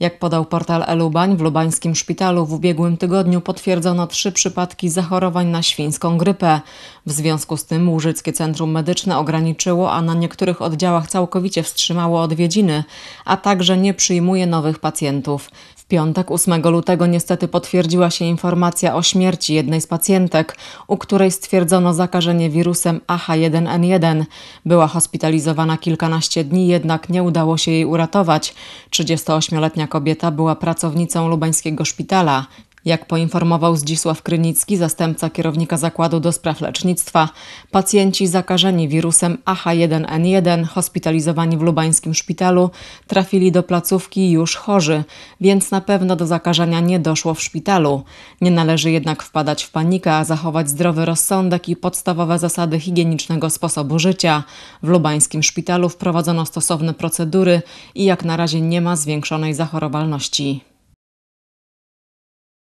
Jak podał portal Elubań, w lubańskim szpitalu w ubiegłym tygodniu potwierdzono trzy przypadki zachorowań na świńską grypę. W związku z tym Łużyckie Centrum Medyczne ograniczyło, a na niektórych oddziałach całkowicie wstrzymało odwiedziny, a także nie przyjmuje nowych pacjentów. W piątek 8 lutego niestety potwierdziła się informacja o śmierci jednej z pacjentek, u której stwierdzono zakażenie wirusem AH1N1. Była hospitalizowana kilkanaście dni, jednak nie udało się jej uratować. 38-letnia kobieta była pracownicą lubańskiego szpitala. Jak poinformował Zdzisław Krynicki, zastępca kierownika Zakładu do Spraw Lecznictwa, pacjenci zakażeni wirusem AH1N1 hospitalizowani w lubańskim szpitalu trafili do placówki już chorzy, więc na pewno do zakażenia nie doszło w szpitalu. Nie należy jednak wpadać w panikę, a zachować zdrowy rozsądek i podstawowe zasady higienicznego sposobu życia. W lubańskim szpitalu wprowadzono stosowne procedury i jak na razie nie ma zwiększonej zachorowalności.